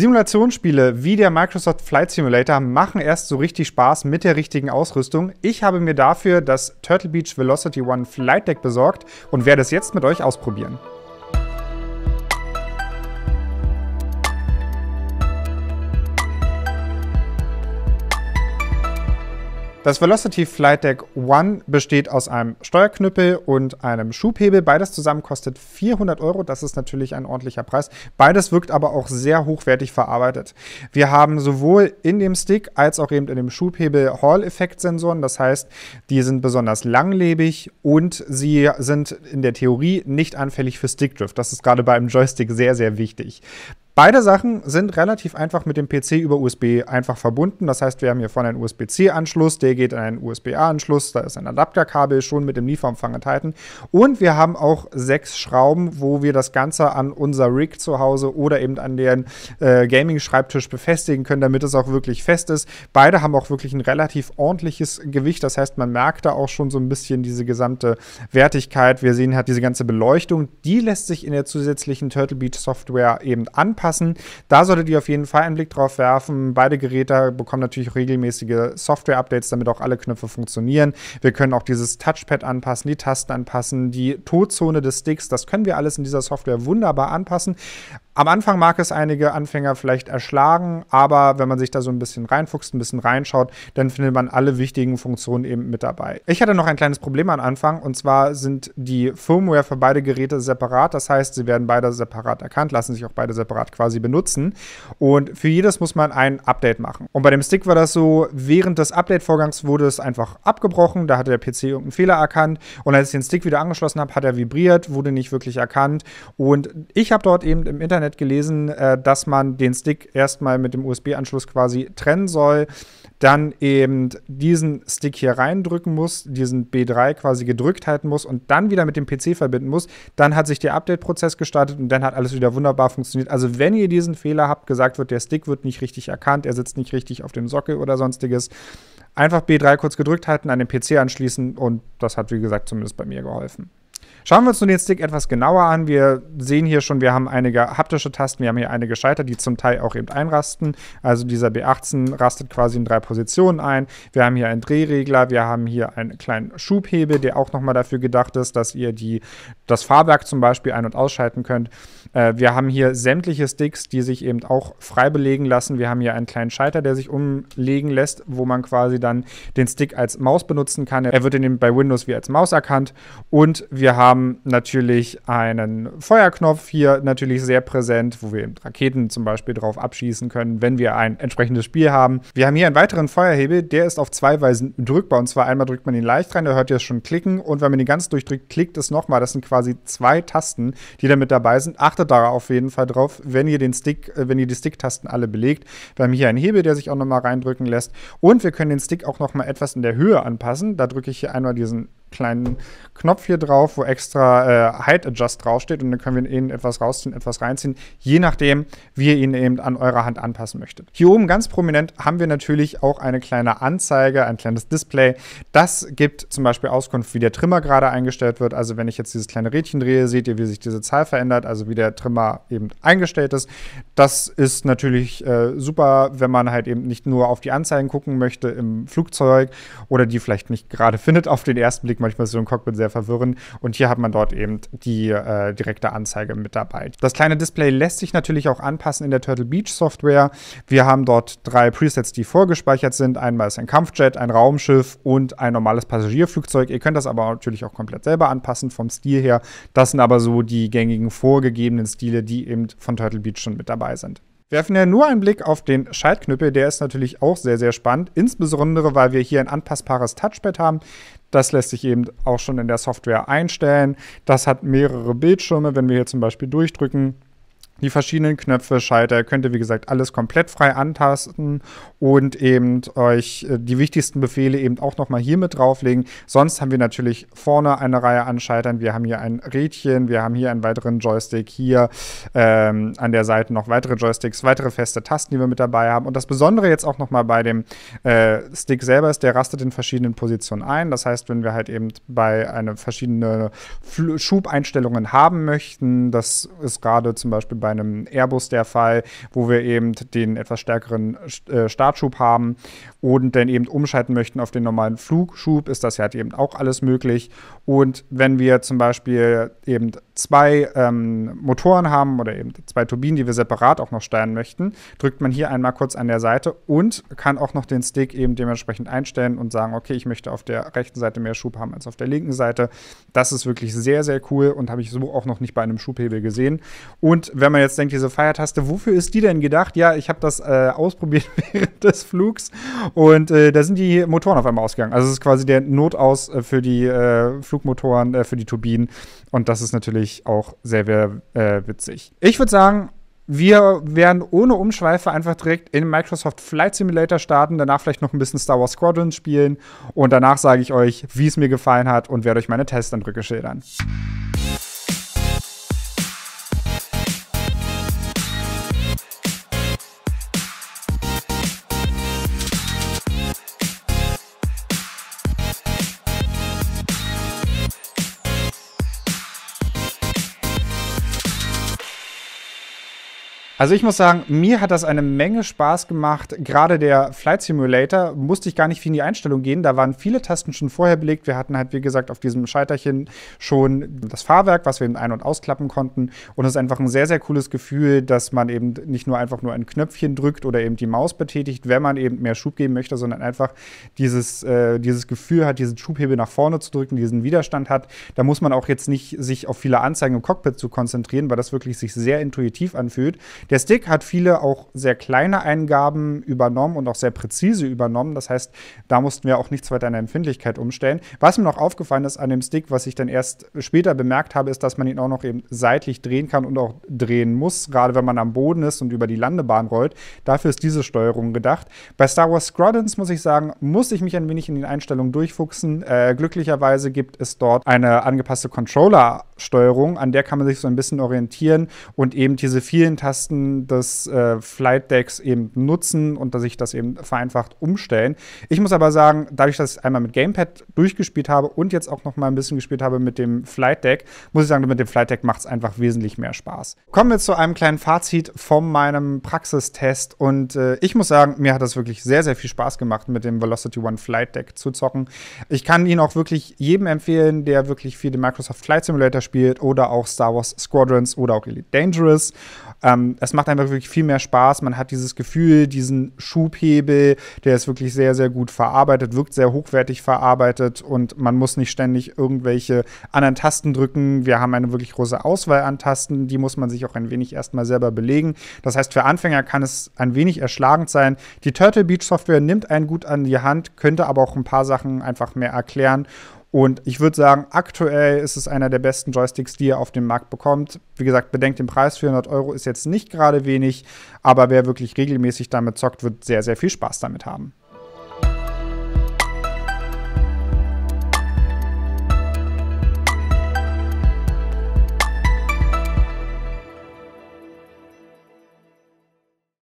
Simulationsspiele wie der Microsoft Flight Simulator machen erst so richtig Spaß mit der richtigen Ausrüstung. Ich habe mir dafür das Turtle Beach Velocity One Flight Deck besorgt und werde es jetzt mit euch ausprobieren. Das Velocity Flight Deck One besteht aus einem Steuerknüppel und einem Schubhebel. Beides zusammen kostet 400 Euro. Das ist natürlich ein ordentlicher Preis. Beides wirkt aber auch sehr hochwertig verarbeitet. Wir haben sowohl in dem Stick als auch eben in dem Schubhebel Hall-Effekt-Sensoren. Das heißt, die sind besonders langlebig und sie sind in der Theorie nicht anfällig für Stickdrift. Das ist gerade bei einem Joystick sehr, sehr wichtig. Beide Sachen sind relativ einfach mit dem PC über USB einfach verbunden. Das heißt, wir haben hier vorne einen USB-C-Anschluss, der geht in einen USB-A-Anschluss, da ist ein Adapterkabel schon mit dem Lieferumfang enthalten. Und wir haben auch sechs Schrauben, wo wir das Ganze an unser Rig zu Hause oder eben an den äh, Gaming-Schreibtisch befestigen können, damit es auch wirklich fest ist. Beide haben auch wirklich ein relativ ordentliches Gewicht. Das heißt, man merkt da auch schon so ein bisschen diese gesamte Wertigkeit. Wir sehen halt diese ganze Beleuchtung, die lässt sich in der zusätzlichen Turtle Beach Software eben anpassen anpassen. Da solltet ihr auf jeden Fall einen Blick drauf werfen. Beide Geräte bekommen natürlich regelmäßige Software-Updates, damit auch alle Knöpfe funktionieren. Wir können auch dieses Touchpad anpassen, die Tasten anpassen, die Todzone des Sticks, das können wir alles in dieser Software wunderbar anpassen. Am Anfang mag es einige Anfänger vielleicht erschlagen, aber wenn man sich da so ein bisschen reinfuchst, ein bisschen reinschaut, dann findet man alle wichtigen Funktionen eben mit dabei. Ich hatte noch ein kleines Problem am Anfang und zwar sind die Firmware für beide Geräte separat. Das heißt, sie werden beide separat erkannt, lassen sich auch beide separat quasi benutzen. Und für jedes muss man ein Update machen. Und bei dem Stick war das so, während des Update-Vorgangs wurde es einfach abgebrochen. Da hatte der PC irgendeinen Fehler erkannt. Und als ich den Stick wieder angeschlossen habe, hat er vibriert, wurde nicht wirklich erkannt. Und ich habe dort eben im Internet Internet gelesen, äh, dass man den Stick erstmal mit dem USB-Anschluss quasi trennen soll, dann eben diesen Stick hier reindrücken muss, diesen B3 quasi gedrückt halten muss und dann wieder mit dem PC verbinden muss. Dann hat sich der Update-Prozess gestartet und dann hat alles wieder wunderbar funktioniert. Also wenn ihr diesen Fehler habt, gesagt wird, der Stick wird nicht richtig erkannt, er sitzt nicht richtig auf dem Sockel oder sonstiges, einfach B3 kurz gedrückt halten, an den PC anschließen und das hat, wie gesagt, zumindest bei mir geholfen. Schauen wir uns nun den Stick etwas genauer an. Wir sehen hier schon, wir haben einige haptische Tasten, wir haben hier einige Schalter, die zum Teil auch eben einrasten. Also dieser B18 rastet quasi in drei Positionen ein. Wir haben hier einen Drehregler, wir haben hier einen kleinen Schubhebel, der auch nochmal dafür gedacht ist, dass ihr die, das Fahrwerk zum Beispiel ein- und ausschalten könnt. Äh, wir haben hier sämtliche Sticks, die sich eben auch frei belegen lassen. Wir haben hier einen kleinen Schalter, der sich umlegen lässt, wo man quasi dann den Stick als Maus benutzen kann. Er wird in dem, bei Windows wie als Maus erkannt. Und wir haben haben natürlich einen Feuerknopf hier natürlich sehr präsent, wo wir Raketen zum Beispiel drauf abschießen können, wenn wir ein entsprechendes Spiel haben. Wir haben hier einen weiteren Feuerhebel, der ist auf zwei Weisen drückbar. Und zwar einmal drückt man ihn leicht rein, da hört ihr es schon klicken. Und wenn man ihn ganz durchdrückt, klickt es nochmal. Das sind quasi zwei Tasten, die da mit dabei sind. Achtet da auf jeden Fall drauf, wenn ihr den Stick, äh, wenn ihr die Stick-Tasten alle belegt. Wir haben hier einen Hebel, der sich auch nochmal reindrücken lässt. Und wir können den Stick auch nochmal etwas in der Höhe anpassen. Da drücke ich hier einmal diesen kleinen Knopf hier drauf, wo extra äh, Height Adjust draufsteht und dann können wir ihn etwas rausziehen, etwas reinziehen, je nachdem, wie ihr ihn eben an eurer Hand anpassen möchtet. Hier oben ganz prominent haben wir natürlich auch eine kleine Anzeige, ein kleines Display. Das gibt zum Beispiel Auskunft, wie der Trimmer gerade eingestellt wird. Also wenn ich jetzt dieses kleine Rädchen drehe, seht ihr, wie sich diese Zahl verändert, also wie der Trimmer eben eingestellt ist. Das ist natürlich äh, super, wenn man halt eben nicht nur auf die Anzeigen gucken möchte im Flugzeug oder die vielleicht nicht gerade findet auf den ersten Blick, Überblick. Manchmal ist so ein Cockpit sehr verwirrend. Und hier hat man dort eben die äh, direkte Anzeige mit dabei. Das kleine Display lässt sich natürlich auch anpassen in der Turtle Beach Software. Wir haben dort drei Presets, die vorgespeichert sind. Einmal ist ein Kampfjet, ein Raumschiff und ein normales Passagierflugzeug. Ihr könnt das aber natürlich auch komplett selber anpassen vom Stil her. Das sind aber so die gängigen vorgegebenen Stile, die eben von Turtle Beach schon mit dabei sind. Werfen wir nur einen Blick auf den Schaltknüppel, der ist natürlich auch sehr, sehr spannend, insbesondere weil wir hier ein anpassbares Touchpad haben. Das lässt sich eben auch schon in der Software einstellen. Das hat mehrere Bildschirme, wenn wir hier zum Beispiel durchdrücken die verschiedenen Knöpfe, Schalter, könnt ihr wie gesagt alles komplett frei antasten und eben euch äh, die wichtigsten Befehle eben auch nochmal hier mit drauflegen. Sonst haben wir natürlich vorne eine Reihe an Schaltern, wir haben hier ein Rädchen, wir haben hier einen weiteren Joystick, hier ähm, an der Seite noch weitere Joysticks, weitere feste Tasten, die wir mit dabei haben. Und das Besondere jetzt auch nochmal bei dem äh, Stick selber ist, der rastet in verschiedenen Positionen ein. Das heißt, wenn wir halt eben bei eine verschiedene Schubeinstellungen haben möchten, das ist gerade zum Beispiel bei bei einem Airbus der Fall, wo wir eben den etwas stärkeren äh, Startschub haben und dann eben umschalten möchten auf den normalen Flugschub, ist das ja halt eben auch alles möglich. Und wenn wir zum Beispiel eben zwei ähm, Motoren haben oder eben zwei Turbinen, die wir separat auch noch steuern möchten, drückt man hier einmal kurz an der Seite und kann auch noch den Stick eben dementsprechend einstellen und sagen, okay, ich möchte auf der rechten Seite mehr Schub haben als auf der linken Seite. Das ist wirklich sehr, sehr cool und habe ich so auch noch nicht bei einem Schubhebel gesehen. Und wenn man jetzt denkt, diese Feiertaste, wofür ist die denn gedacht? Ja, ich habe das äh, ausprobiert während des Flugs und äh, da sind die Motoren auf einmal ausgegangen. Also es ist quasi der Notaus äh, für die äh, Flugmotoren, äh, für die Turbinen und das ist natürlich ich auch sehr, sehr äh, witzig. Ich würde sagen, wir werden ohne Umschweife einfach direkt in Microsoft Flight Simulator starten, danach vielleicht noch ein bisschen Star Wars Squadron spielen und danach sage ich euch, wie es mir gefallen hat und werde euch meine Testandrücke schildern. Also ich muss sagen, mir hat das eine Menge Spaß gemacht. Gerade der Flight Simulator musste ich gar nicht viel in die Einstellung gehen. Da waren viele Tasten schon vorher belegt. Wir hatten halt, wie gesagt, auf diesem Scheiterchen schon das Fahrwerk, was wir eben ein- und ausklappen konnten. Und es ist einfach ein sehr, sehr cooles Gefühl, dass man eben nicht nur einfach nur ein Knöpfchen drückt oder eben die Maus betätigt, wenn man eben mehr Schub geben möchte, sondern einfach dieses, äh, dieses Gefühl hat, diesen Schubhebel nach vorne zu drücken, diesen Widerstand hat. Da muss man auch jetzt nicht sich auf viele Anzeigen im Cockpit zu konzentrieren, weil das wirklich sich sehr intuitiv anfühlt. Der Stick hat viele auch sehr kleine Eingaben übernommen und auch sehr präzise übernommen. Das heißt, da mussten wir auch nichts weiter an der Empfindlichkeit umstellen. Was mir noch aufgefallen ist an dem Stick, was ich dann erst später bemerkt habe, ist, dass man ihn auch noch eben seitlich drehen kann und auch drehen muss, gerade wenn man am Boden ist und über die Landebahn rollt. Dafür ist diese Steuerung gedacht. Bei Star Wars Squadrons muss ich sagen, muss ich mich ein wenig in den Einstellungen durchfuchsen. Äh, glücklicherweise gibt es dort eine angepasste Controller-Steuerung, an der kann man sich so ein bisschen orientieren und eben diese vielen Tasten Kunden das äh, Flight Decks eben nutzen und dass ich das eben vereinfacht umstellen. Ich muss aber sagen, dadurch, dass ich einmal mit Gamepad durchgespielt habe und jetzt auch noch mal ein bisschen gespielt habe mit dem Flight Deck, muss ich sagen, mit dem Flight Deck macht es einfach wesentlich mehr Spaß. Kommen wir zu einem kleinen Fazit von meinem Praxistest und äh, ich muss sagen, mir hat das wirklich sehr, sehr viel Spaß gemacht, mit dem Velocity One Flight Deck zu zocken. Ich kann ihn auch wirklich jedem empfehlen, der wirklich viel den Microsoft Flight Simulator spielt oder auch Star Wars Squadrons oder auch Elite Dangerous. Ähm, es macht einfach wirklich viel mehr Spaß. Man hat dieses Gefühl, diesen Schubhebel, der ist wirklich sehr, sehr gut verarbeitet, wirkt sehr hochwertig verarbeitet und man muss nicht ständig irgendwelche anderen Tasten drücken. Wir haben eine wirklich große Auswahl an Tasten, die muss man sich auch ein wenig erstmal selber belegen. Das heißt, für Anfänger kann es ein wenig erschlagend sein. Die Turtle Beach Software nimmt einen gut an die Hand, könnte aber auch ein paar Sachen einfach mehr erklären und ich würde sagen, aktuell ist es einer der besten Joysticks, die ihr auf dem Markt bekommt. Wie gesagt, bedenkt den Preis, 400 Euro ist jetzt nicht gerade wenig, aber wer wirklich regelmäßig damit zockt, wird sehr, sehr viel Spaß damit haben.